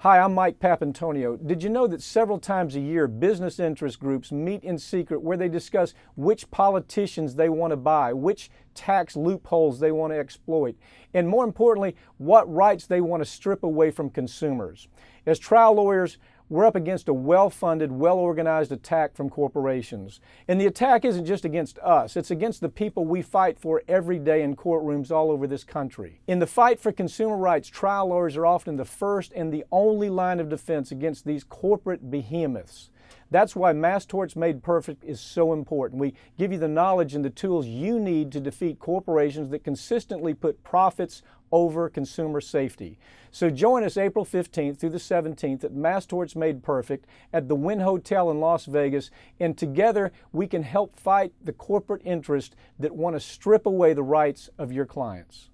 Hi, I'm Mike Papantonio. Did you know that several times a year business interest groups meet in secret where they discuss which politicians they want to buy, which tax loopholes they want to exploit, and more importantly, what rights they want to strip away from consumers? As trial lawyers, we're up against a well funded, well organized attack from corporations. And the attack isn't just against us, it's against the people we fight for every day in courtrooms all over this country. In the fight for consumer rights, trial lawyers are often the first and the only line of defense against these corporate behemoths. That's why Mass Torts Made Perfect is so important. We give you the knowledge and the tools you need to defeat corporations that consistently put profits over consumer safety. So join us April 15th through the 17th at Mass Torts Made Perfect at the Wynn Hotel in Las Vegas, and together we can help fight the corporate interests that want to strip away the rights of your clients.